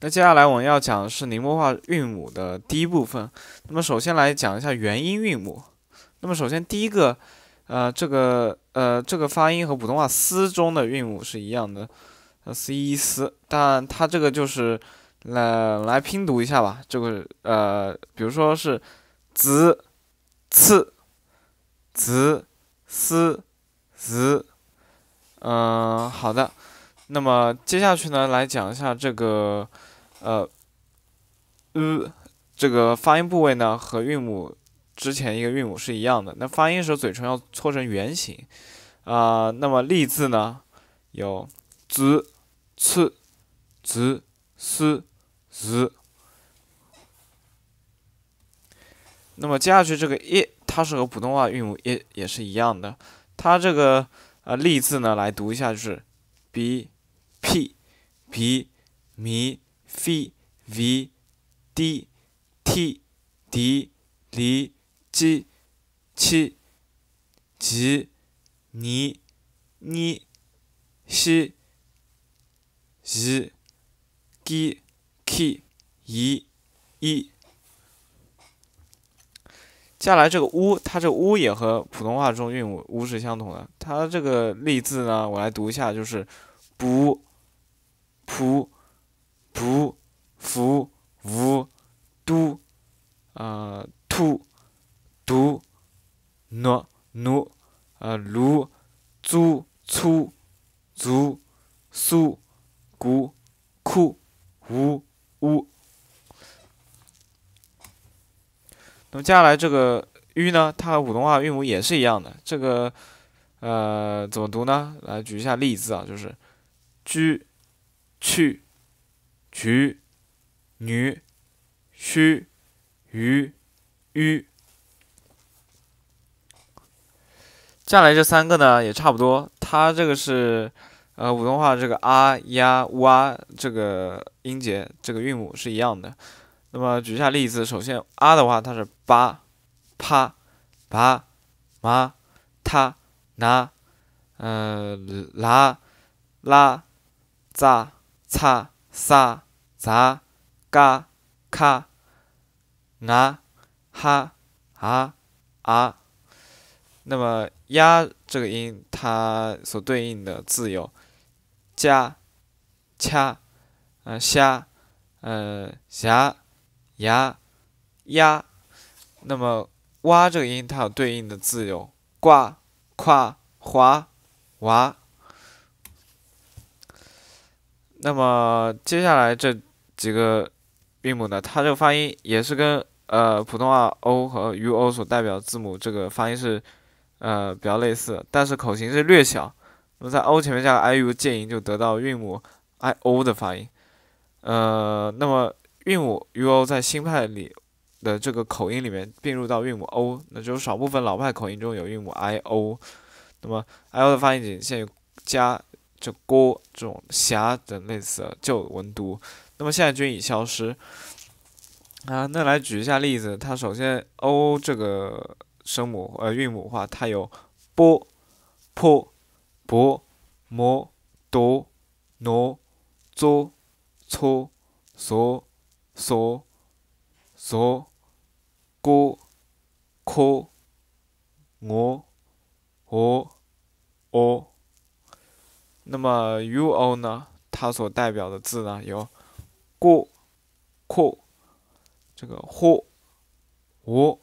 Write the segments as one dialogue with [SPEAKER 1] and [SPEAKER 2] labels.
[SPEAKER 1] 那接下来我们要讲的是宁波话韵母的第一部分。那么首先来讲一下元音韵母。那么首先第一个，呃，这个呃，这个发音和普通话“思”中的韵母是一样的，呃，c 一思。但它这个就是来来拼读一下吧。这个呃，比如说是子、次、子、思、子。嗯，好的。那么接下去呢，来讲一下这个，呃呃，这个发音部位呢和韵母之前一个韵母是一样的。那发音时候嘴唇要搓成圆形，啊，那么例字呢有 z、c、z、s、s。那么接下去这个 e，它是和普通话韵母 e 也是一样的。它这个呃例字呢来读一下就是 b。平、平、飞、V、地、T、D、连、G、七、奇、年、年、西、西、基、k、一、一。接下来这个屋，它这个屋也和普通话中韵母屋是相同的。它这个例字呢，我来读一下，就是不。普、普、福、福、都、呃、突、突、诺、诺、呃、如，租、粗、足、数、古、库、无、乌。那么接下来这个 u 呢，它和普通话韵母也是一样的。这个呃怎么读呢？来举一下例子啊，就是居。去、局、女、虚、鱼、接再来这三个呢，也差不多。它这个是，呃，普通话这个啊、呀、哇这个音节，这个韵母是一样的。那么举一下例子，首先啊的话，它是八、啪、八、嘛、他、拿、呃、拉、拉、扎。擦撒、杂、嘎、咔、拿、哈啊啊，那么“牙”这个音，它所对应的字有：加、掐、呃、虾、嗯牙、牙、呀。那么“挖”这个音，它有对应的字有：挂、夸、滑、哇那么接下来这几个韵母呢，它这个发音也是跟呃普通话 o 和 u o 所代表字母这个发音是呃比较类似，但是口型是略小。那么在 o 前面加 i u 介音就得到韵母 i o 的发音。呃，那么韵母 u o 在新派里的这个口音里面并入到韵母 o，那就少部分老派口音中有韵母 i o。那么 i o 的发音仅限于加。就郭这种霞等类似旧文读，那么现在均已消失。啊，那来举一下例子，它首先 o 这个声母呃韵母的话，它有波、坡、博、摩、夺、挪、捉、搓、曹、曹、曹、高、科、我、哦、哦。那么 u o 呢？它所代表的字呢有，固，u 这个户，u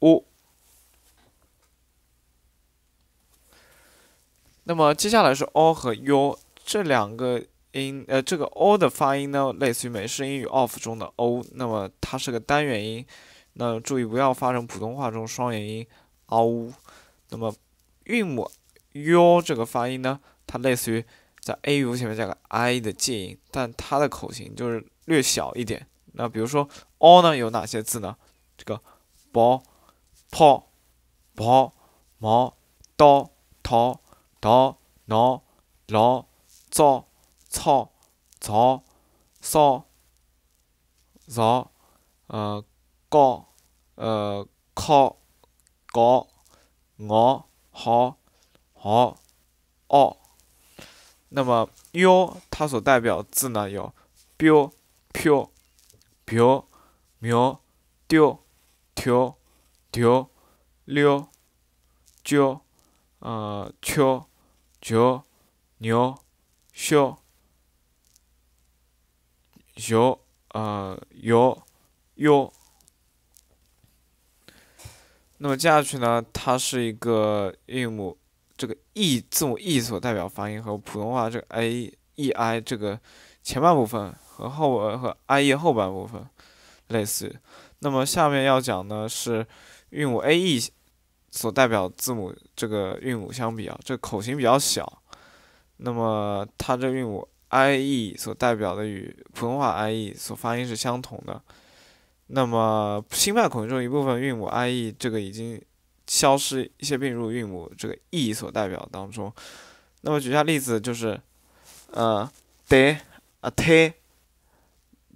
[SPEAKER 1] 屋。那么接下来是 o 和 u 这两个音，呃，这个 o 的发音呢类似于美式英语 of 中的 o，那么它是个单元音，那注意不要发成普通话中双元音 o 那么韵母 u 这个发音呢？它类似于在 “a” 与 “u” 前面加个 “i” 的介音，但它的口型就是略小一点。那比如说 o 呢？有哪些字呢？这个“薄抛”、“刨”、“毛”、“刀”、“淘”、“淘”、“挠”、“挠”、“招”、“操”、“朝”、“烧”、“朝”、“呃”、“高”、“呃”、“靠”、“高”、“咬”、“好”、“好”、“恶”。那么“ u 它所代表字呢有：标、漂、苗、苗、钓、条、条、撩、娇、呃、俏、条、牛，消、校、呃、腰、腰。那么接下去呢，它是一个韵母。这个 e 字母 e 所代表发音和普通话这个 a ei 这个前半部分和后和 ie 后半部分类似。那么下面要讲的是韵母 ae 所代表字母这个韵母相比啊，这口型比较小。那么它这韵母 i e 所代表的与普通话 i e 所发音是相同的。那么新麦口中一部分韵母 i e 这个已经。消失一些病入韵母这个意义所代表当中那么举下例子就是呃得啊推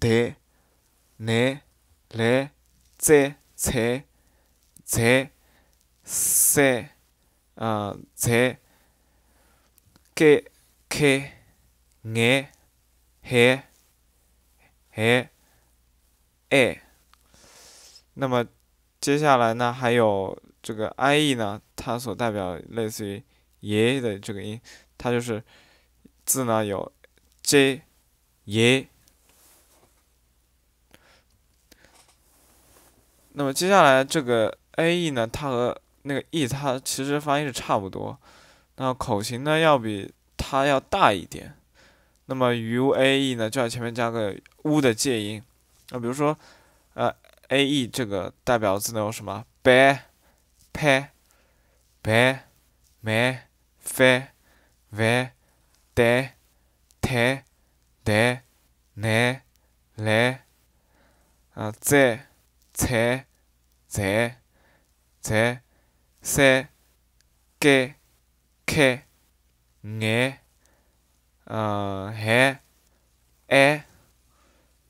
[SPEAKER 1] 得来来再踩再三嗯再给给给嘿嘿诶那么接下来呢还有这个 i e 呢，它所代表类似于爷的这个音，它就是字呢有 j，爷。那么接下来这个 a e 呢，它和那个 e 它其实发音是差不多，那口型呢要比它要大一点。那么 u a e 呢，就在前面加个 u 的介音，那比如说呃 a e 这个代表字呢有什么 be。a r 开，烦、烦、翻，烦、带，抬，抬，难、来，啊，灾、惨、惨、惨、三，盖、开、眼、呃，还、爱。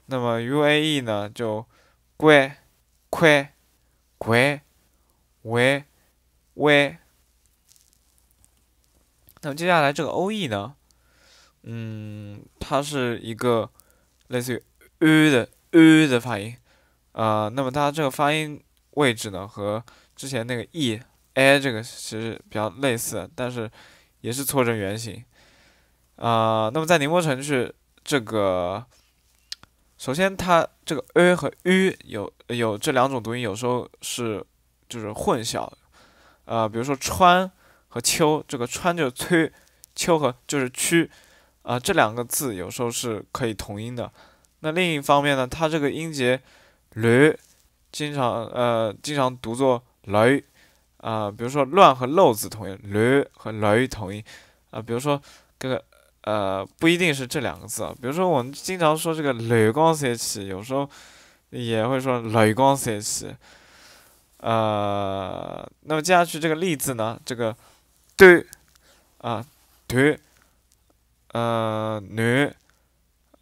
[SPEAKER 1] 那么 UAE 呢，就乖、快、乖。喂，喂，那么接下来这个 o e 呢？嗯，它是一个类似于 u 的 u 的发音，呃，那么它这个发音位置呢，和之前那个 e a 这个其实比较类似，但是也是错成原形。啊，那么在宁波城区，这个首先它这个 a 和 u 有有这两种读音，有时候是。就是混淆，呃，比如说“川”和“秋”，这个“川”就“催”，“秋”和就是“区，啊，这两个字有时候是可以同音的。那另一方面呢，它这个音节“驴，经常呃经常读作“雷”，啊，比如说“乱”和“漏”字同音，“驴和“雷”同音，啊，比如说这个呃不一定是这两个字啊，比如说我们经常说这个“雷光散起”，有时候也会说“雷光散起”。呃，那么接下去这个例子呢，这个对啊对，呃女，u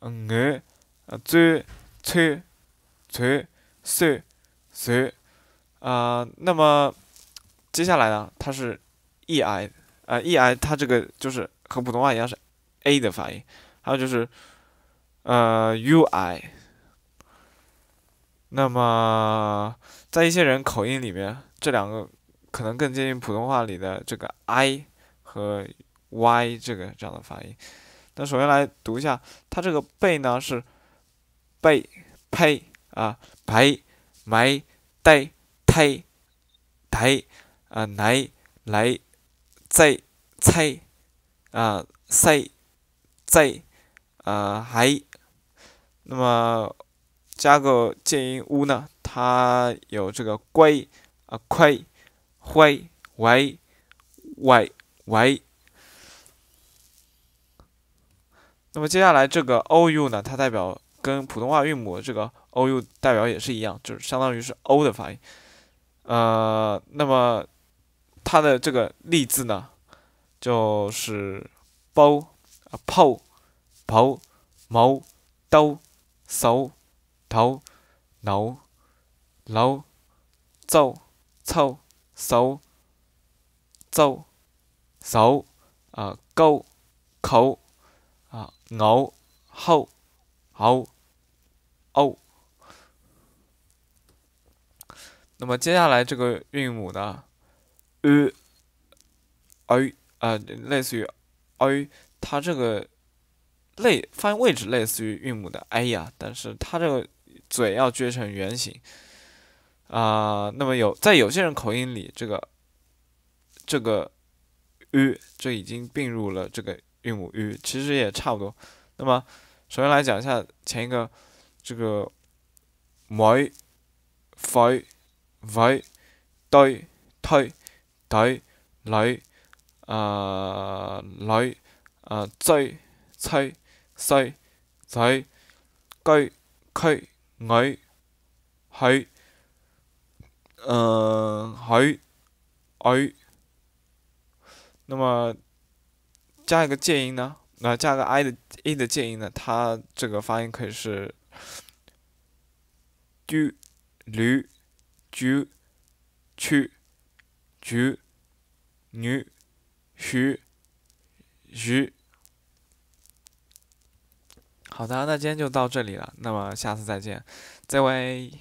[SPEAKER 1] n u 呃 z u c 啊，那么接下来呢，它是 ei，啊 ei，它这个就是和普通话一样是 a 的发音，还有就是呃 ui，那么。在一些人口音里面，这两个可能更接近普通话里的这个 “i” 和 “y” 这个这样的发音。那首先来读一下，它这个“背”呢是“背”、“拍”啊、“白，埋”、“呆”、“拍”、“抬啊、“来”、“来”、“栽”、“猜”啊、“塞”、“栽”啊、“还”。那么加个介音 “u” 呢？它有这个“龟啊，“亏，灰、为、为、为。那么接下来这个 “ou” 呢？它代表跟普通话韵母这个 “ou” 代表也是一样，就是相当于是 “o” 的发音。呃，那么它的这个例字呢，就是“包”啊，“泡”、“泡”、“某”、“刀”、“手”、“头”、“脑”。老周操、手周手啊勾、口啊牛后后欧。那么接下来这个韵母呢呃 i 呃，类似于 i，它这个类发音位置类似于韵母的 a 呀，但是它这个嘴要撅成圆形。啊，那么有在有些人口音里，这个这个 u 这已经并入了这个韵母 u，其实也差不多。那么首先来讲一下前一个这个 v，v，v，对，堆，对，女，啊女，啊妻，妻，妻，仔，该，鸡，矮，矮。嗯，还，还，那么加一个介音呢？那加个 i 的 a 的介音呢？它这个发音可以是 ju、l ju、qu、u nu、u u 好的，那今天就到这里了。那么下次再见，再会。